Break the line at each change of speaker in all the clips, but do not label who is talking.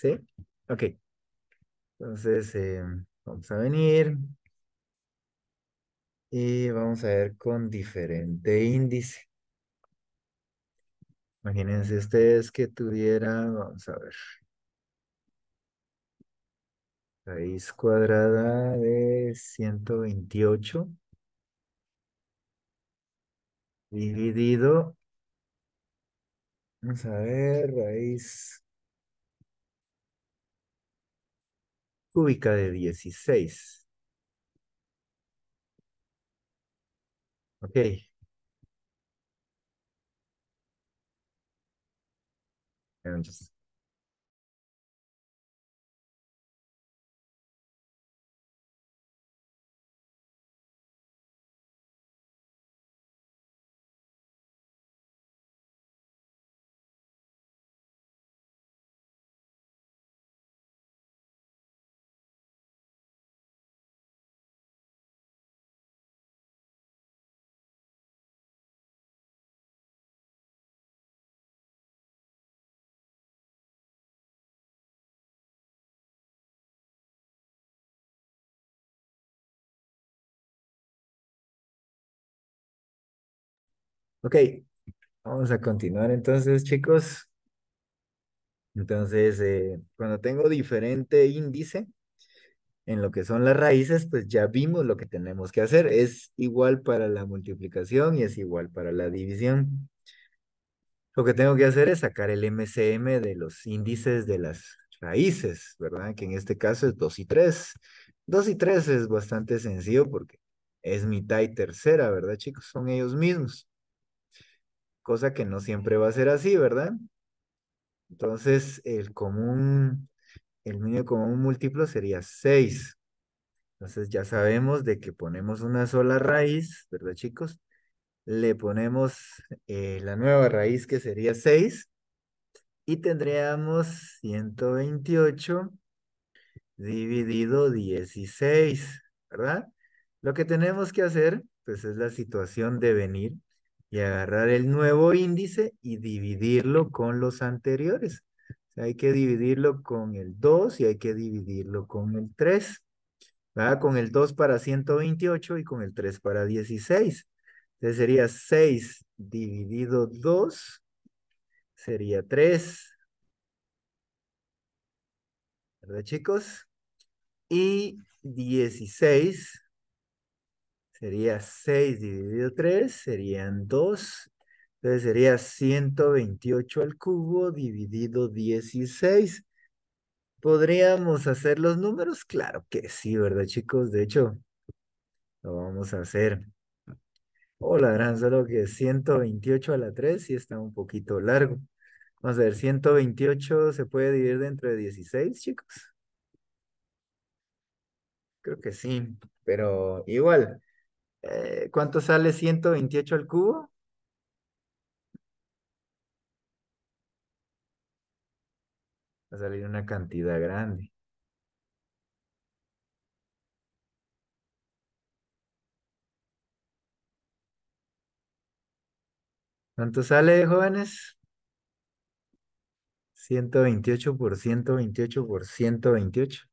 ¿Sí? Ok. Entonces, eh, vamos a venir. Y vamos a ver con diferente índice. Imagínense ustedes que tuviera, vamos a ver. Raíz cuadrada de 128. Dividido. Vamos a ver, raíz cúbica de 16.
Ok. Entonces, Ok, vamos a continuar entonces, chicos.
Entonces, eh, cuando tengo diferente índice en lo que son las raíces, pues ya vimos lo que tenemos que hacer. Es igual para la multiplicación y es igual para la división. Lo que tengo que hacer es sacar el MCM de los índices de las raíces, ¿verdad? Que en este caso es 2 y 3. 2 y 3 es bastante sencillo porque es mitad y tercera, ¿verdad, chicos? Son ellos mismos cosa que no siempre va a ser así, ¿verdad? Entonces, el común, el mínimo común múltiplo sería 6. Entonces ya sabemos de que ponemos una sola raíz, ¿verdad chicos? Le ponemos eh, la nueva raíz que sería 6 y tendríamos 128 dividido 16, ¿verdad? Lo que tenemos que hacer pues es la situación de venir y agarrar el nuevo índice y dividirlo con los anteriores. hay que dividirlo con el 2 y hay que dividirlo con el 3. Con el 2 para 128 y con el 3 para 16. Entonces sería 6 dividido 2, sería 3. ¿Verdad, chicos? Y 16 Sería 6 dividido 3, serían 2. Entonces sería 128 al cubo dividido 16. ¿Podríamos hacer los números? Claro que sí, ¿verdad, chicos? De hecho, lo vamos a hacer. Hola, gran, solo que 128 a la 3 sí está un poquito largo. Vamos a ver, 128 se puede dividir dentro de 16, chicos. Creo que sí, pero igual, eh, ¿Cuánto sale 128 al cubo? Va a salir una cantidad grande. ¿Cuánto sale, jóvenes? 128 por ciento veintiocho por veintiocho.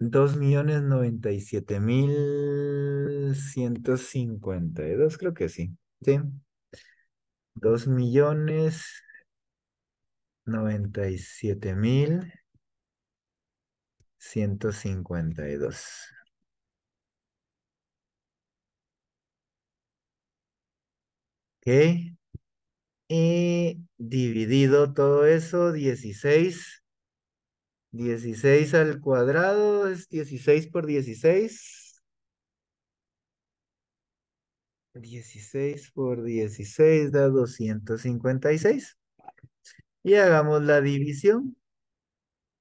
Dos millones noventa y siete mil ciento cincuenta y dos, creo que sí. Sí. Dos millones noventa y siete mil ciento cincuenta y dos. Y dividido todo eso, 16. 16 al cuadrado es 16 por 16. 16 por 16 da 256. Y hagamos la división.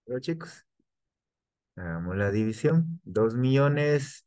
Pero chicos, hagamos la división. 2 millones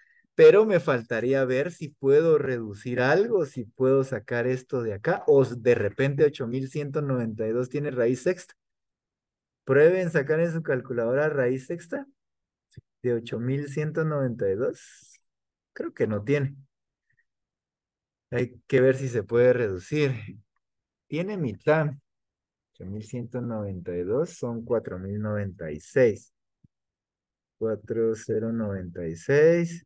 pero me faltaría ver si puedo reducir algo, si puedo sacar esto de acá, o de repente 8192 tiene raíz sexta. Prueben sacar en su calculadora raíz sexta de 8192. Creo que no tiene. Hay que ver si se puede reducir. Tiene mitad. 8192 son 4096. 4096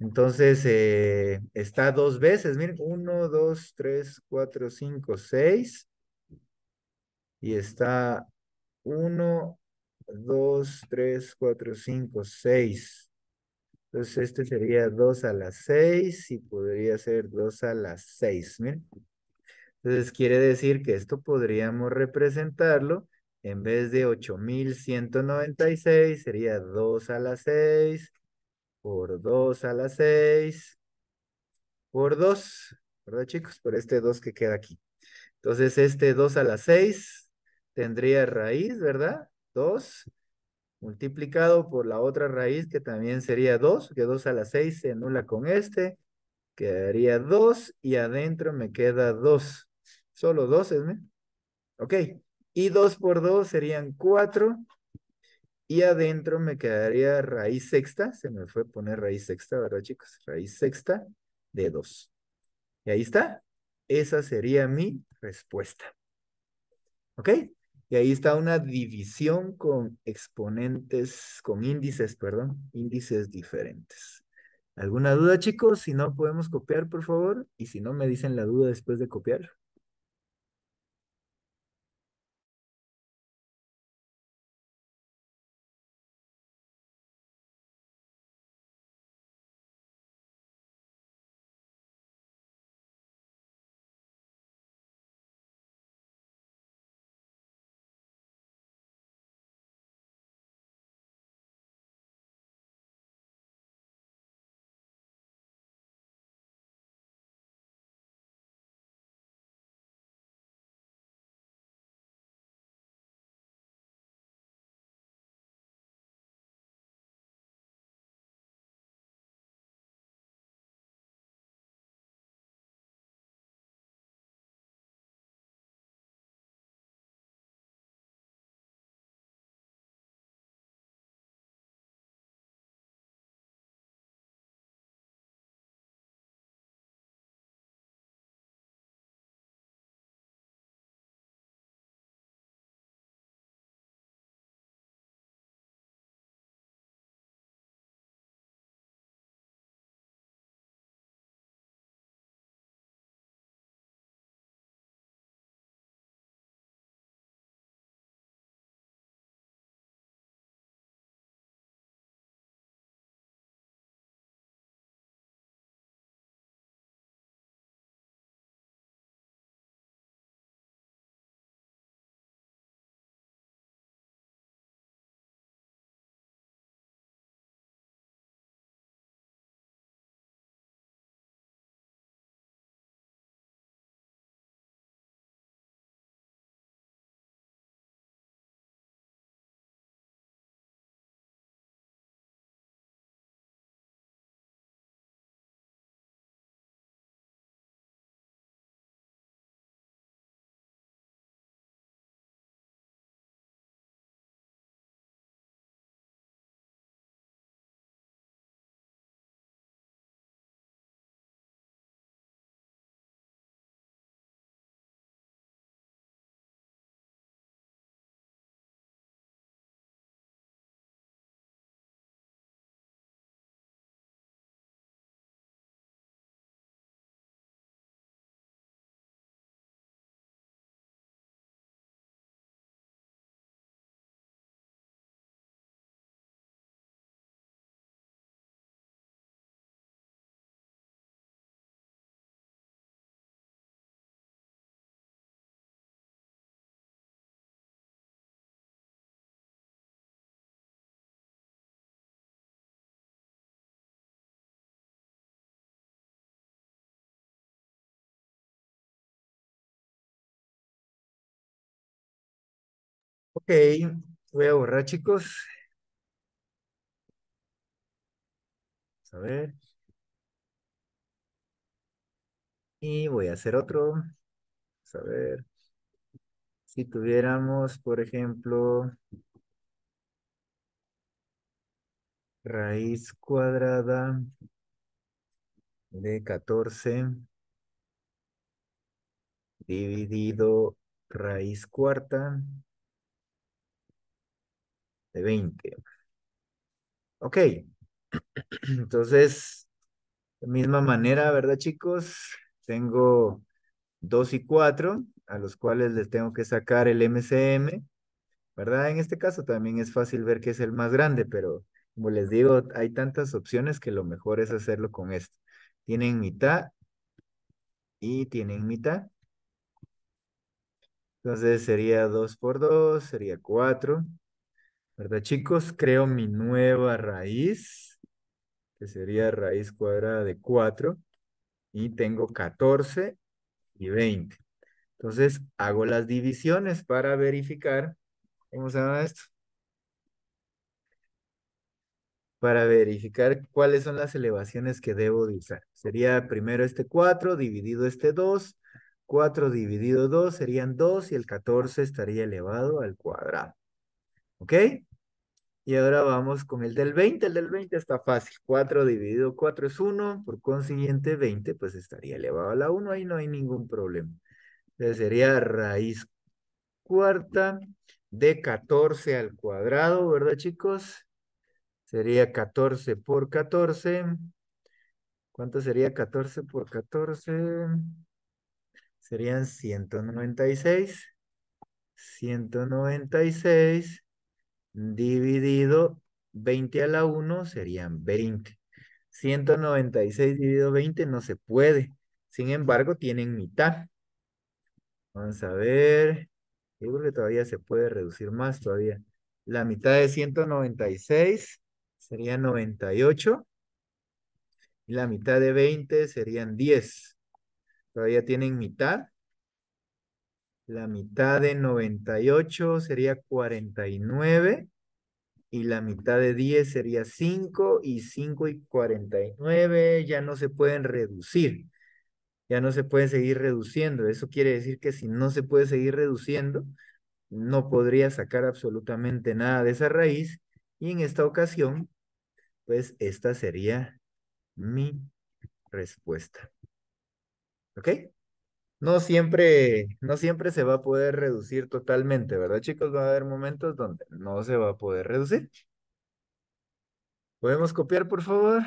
Entonces, eh, está dos veces, miren, 1, 2, 3, 4, 5, 6. Y está 1, 2, 3, 4, 5, 6. Entonces, esto sería 2 a la 6 y podría ser 2 a la 6, miren. Entonces, quiere decir que esto podríamos representarlo en vez de 8.196, sería 2 a la 6 por 2 a la 6, por 2, ¿verdad chicos? Por este 2 que queda aquí. Entonces este 2 a la 6 tendría raíz, ¿verdad? 2 multiplicado por la otra raíz que también sería 2, que 2 a la 6 se anula con este, quedaría 2 y adentro me queda 2. Solo 2, ¿eh? Ok, y 2 por 2 serían 4 y adentro me quedaría raíz sexta, se me fue poner raíz sexta, ¿verdad chicos? Raíz sexta de 2. Y ahí está. Esa sería mi respuesta. ¿Ok? Y ahí está una división con exponentes, con índices, perdón, índices diferentes. ¿Alguna duda, chicos? Si no,
podemos copiar, por favor. Y si no, me dicen la duda después de copiar. Ok, voy a borrar, chicos. A ver.
Y voy a hacer otro. a ver. Si tuviéramos, por ejemplo, raíz cuadrada de 14 dividido raíz cuarta de 20. Ok. Entonces, de misma manera, ¿verdad, chicos? Tengo 2 y 4, a los cuales les tengo que sacar el MCM, ¿verdad? En este caso también es fácil ver que es el más grande, pero como les digo, hay tantas opciones que lo mejor es hacerlo con esto. Tienen mitad y tienen mitad. Entonces sería 2 por 2, sería 4. ¿Verdad, chicos? Creo mi nueva raíz, que sería raíz cuadrada de 4, y tengo 14 y 20. Entonces, hago las divisiones para verificar, ¿cómo se llama esto? Para verificar cuáles son las elevaciones que debo divisar. Sería primero este 4 dividido este 2, 4 dividido 2 serían 2 y el 14 estaría elevado al cuadrado. ¿Ok? Y ahora vamos con el del 20. El del 20 está fácil. 4 dividido 4 es 1. Por consiguiente, 20 pues estaría elevado a la 1. Ahí no hay ningún problema. Entonces sería raíz cuarta de 14 al cuadrado, ¿verdad chicos? Sería 14 por 14. ¿Cuánto sería 14 por 14? Serían 196. 196 dividido 20 a la 1 serían 20. 196 dividido 20 no se puede. Sin embargo, tienen mitad. Vamos a ver. Yo creo que todavía se puede reducir más todavía. La mitad de 196 sería 98. Y la mitad de 20 serían 10. Todavía tienen mitad. La mitad de 98 sería 49. Y la mitad de 10 sería 5. Y 5 y 49 ya no se pueden reducir. Ya no se pueden seguir reduciendo. Eso quiere decir que si no se puede seguir reduciendo, no podría sacar absolutamente nada de esa raíz. Y en esta ocasión, pues esta sería mi respuesta. ¿Ok? no siempre, no siempre se va a poder reducir totalmente, ¿verdad, chicos? Va a haber momentos donde no se va a poder reducir.
¿Podemos copiar, por favor?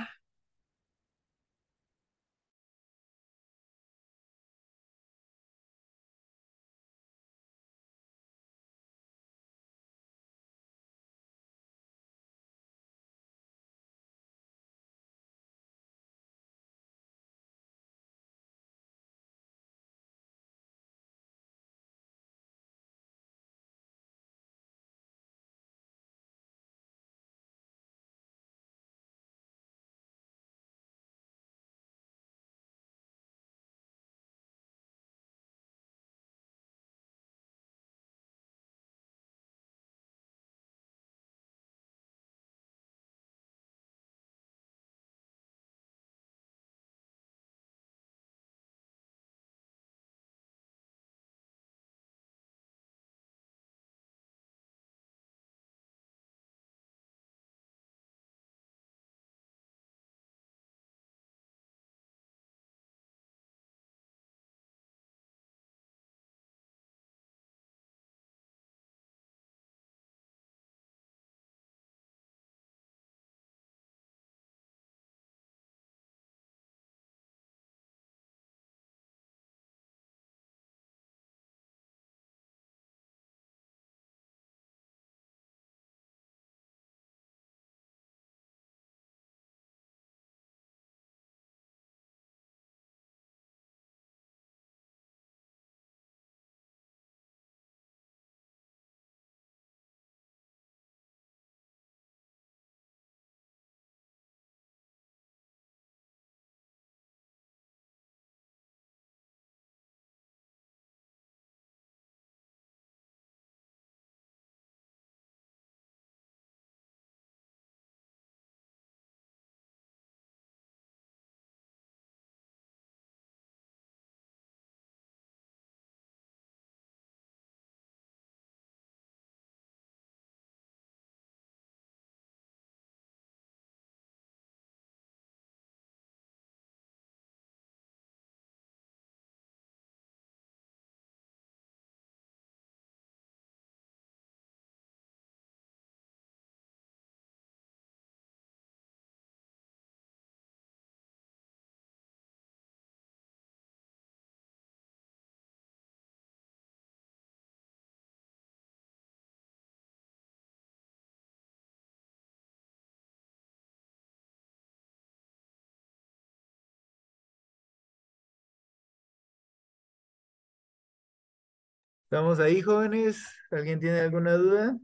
¿Estamos ahí, jóvenes? ¿Alguien tiene alguna duda?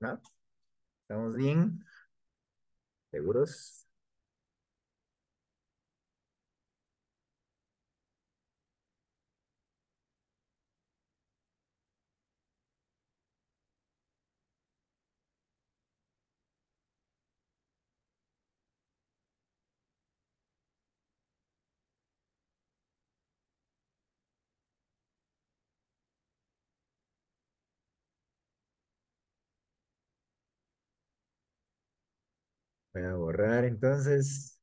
¿No? ¿Estamos bien? ¿Seguros?
Voy a borrar entonces.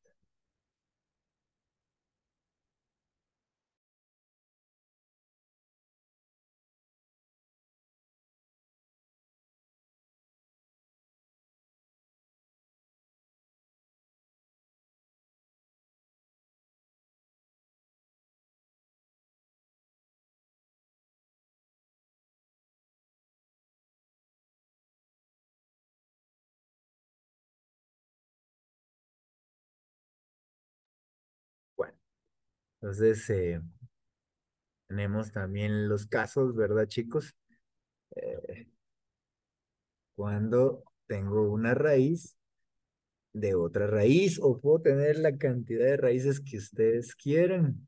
Entonces, eh, tenemos
también los casos, ¿verdad, chicos? Eh, cuando tengo una raíz de otra raíz o puedo tener la cantidad de raíces que ustedes quieran,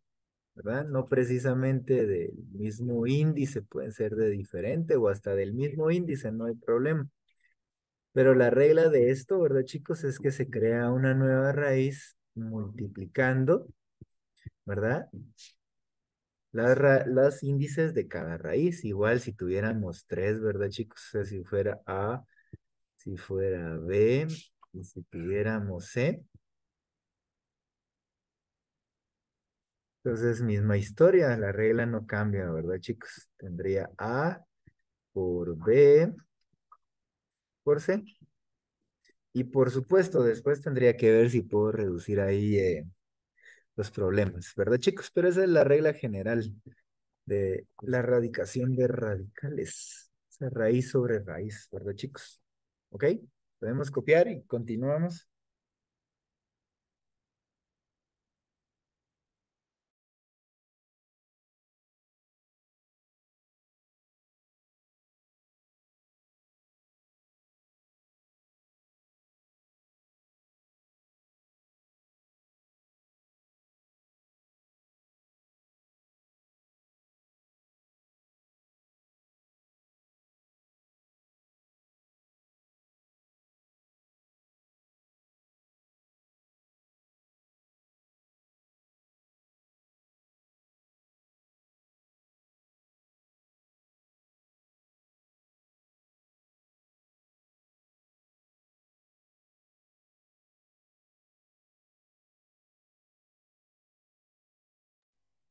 ¿verdad? No precisamente del mismo índice, pueden ser de diferente o hasta del mismo índice, no hay problema. Pero la regla de esto, ¿verdad, chicos? Es que se crea una nueva raíz multiplicando ¿verdad? Las, índices de cada raíz, igual si tuviéramos tres, ¿verdad, chicos? O si fuera A, si fuera B, y si tuviéramos C. Entonces, misma historia, la regla no cambia, ¿verdad, chicos? Tendría A por B por C. Y por supuesto, después tendría que ver si puedo reducir ahí eh, los problemas, ¿verdad, chicos? Pero esa es la regla general de la radicación de radicales. esa raíz sobre raíz, ¿verdad, chicos?
¿Ok? Podemos copiar y continuamos.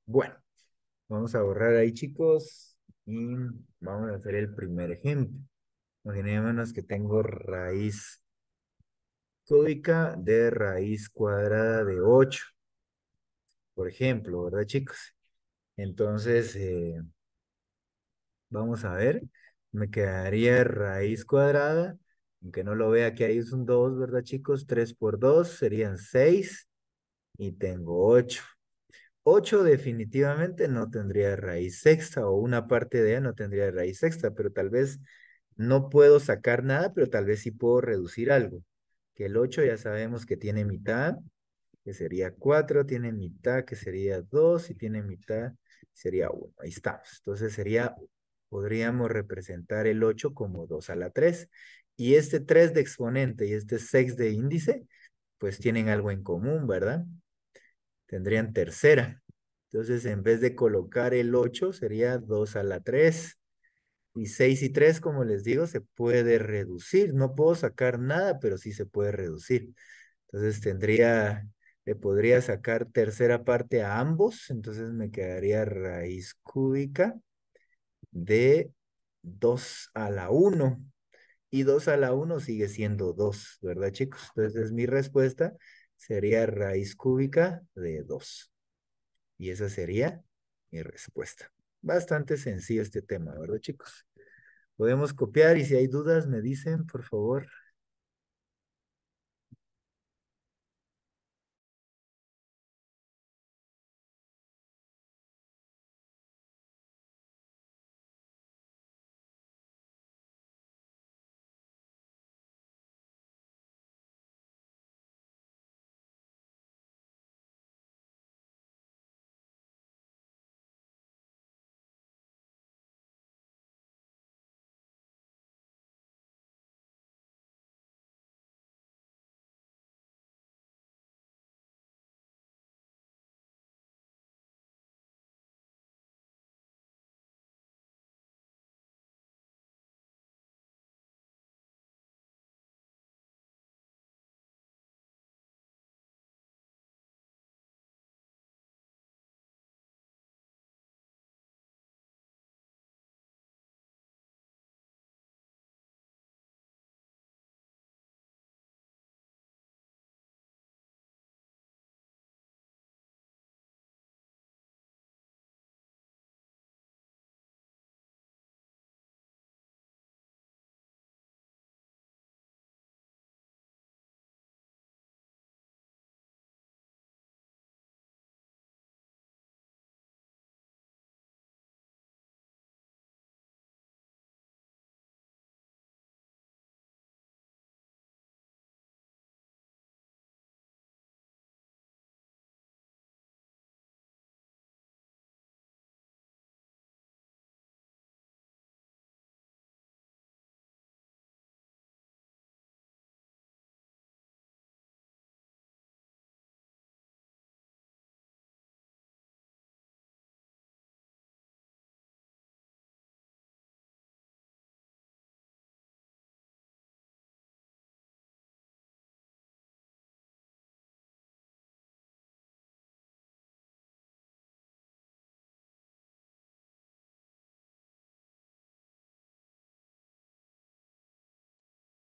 Bueno, vamos a borrar ahí, chicos, y vamos a hacer el primer ejemplo. Imaginémonos que
tengo raíz cúbica de raíz cuadrada de 8. Por ejemplo, ¿verdad, chicos? Entonces, eh, vamos a ver, me quedaría raíz cuadrada, aunque no lo vea, que ahí es un 2, ¿verdad, chicos? 3 por 2 serían 6 y tengo 8. 8 definitivamente no tendría raíz sexta o una parte de A no tendría raíz sexta, pero tal vez no puedo sacar nada, pero tal vez sí puedo reducir algo. Que el 8 ya sabemos que tiene mitad, que sería 4, tiene mitad, que sería 2, y tiene mitad, sería 1. Ahí estamos. Entonces sería, podríamos representar el 8 como 2 a la 3. Y este 3 de exponente y este 6 de índice, pues tienen algo en común, ¿verdad? tendrían tercera. Entonces, en vez de colocar el 8, sería 2 a la 3. Y 6 y 3, como les digo, se puede reducir. No puedo sacar nada, pero sí se puede reducir. Entonces, tendría, le podría sacar tercera parte a ambos. Entonces, me quedaría raíz cúbica de 2 a la 1. Y 2 a la 1 sigue siendo 2, ¿verdad, chicos? Entonces, es mi respuesta sería raíz cúbica de 2. Y esa sería mi respuesta. Bastante sencillo este tema, ¿verdad, chicos? Podemos copiar y si hay dudas me dicen,
por favor.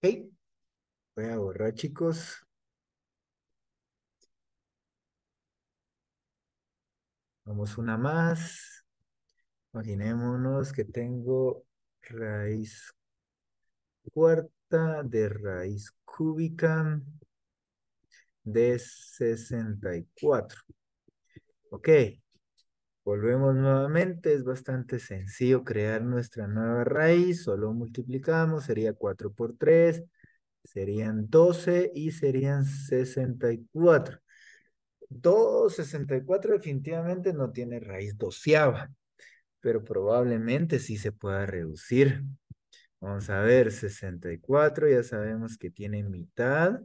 Ok, Voy a borrar, chicos.
Vamos una más. Imaginémonos que tengo raíz cuarta de raíz cúbica de 64. Ok, Volvemos nuevamente, es bastante sencillo crear nuestra nueva raíz, solo multiplicamos, sería 4 por 3, serían 12 y serían 64. 2, 64 definitivamente no tiene raíz doceava, pero probablemente sí se pueda reducir. Vamos a ver, 64 ya sabemos que tiene mitad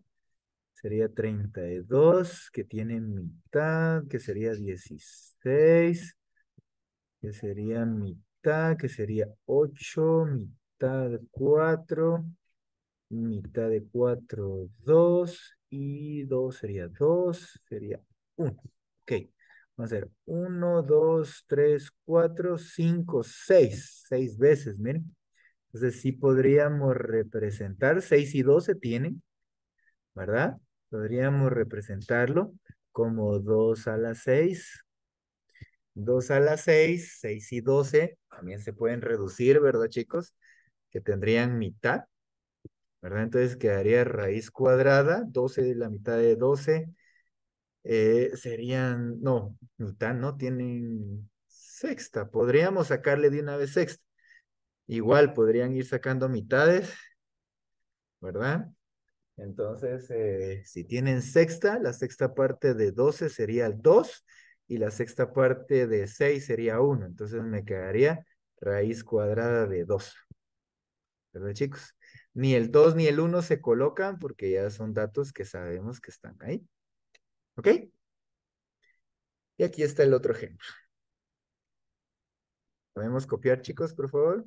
Sería 32, que tiene mitad, que sería 16, que sería mitad, que sería 8, mitad 4, mitad de 4, 2, y 2 sería 2, sería 1. Ok, vamos a hacer 1, 2, 3, 4, 5, 6, 6 veces, miren. Entonces sí podríamos representar, 6 y 12 tienen, ¿verdad? Podríamos representarlo como 2 a la 6. 2 a la 6, 6 y 12, también se pueden reducir, ¿verdad, chicos? Que tendrían mitad, ¿verdad? Entonces quedaría raíz cuadrada, 12 de la mitad de 12, eh, serían, no, mitad, ¿no? Tienen sexta, podríamos sacarle de una vez sexta. Igual podrían ir sacando mitades, ¿verdad? Entonces, eh, si tienen sexta, la sexta parte de 12 sería el 2 y la sexta parte de 6 sería 1. Entonces me quedaría raíz cuadrada de 2. ¿Verdad, chicos? Ni el 2 ni el 1 se colocan porque ya son datos que sabemos que están ahí. ¿Ok? Y aquí está el otro ejemplo. ¿Podemos copiar, chicos, por favor?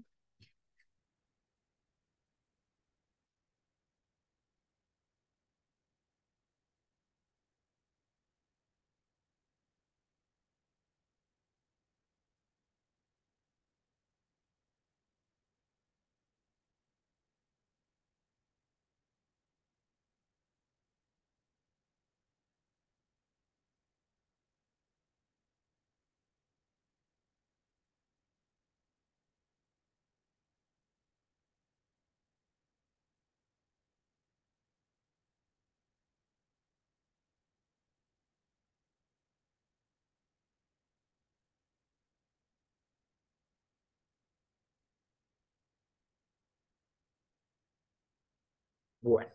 Bueno,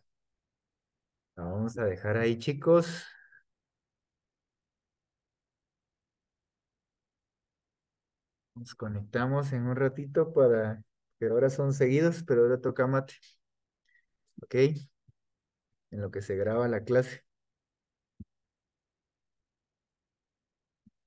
vamos a dejar ahí, chicos. Nos conectamos en un ratito para que ahora son seguidos, pero ahora toca mate.
¿Ok? En lo que se graba la clase.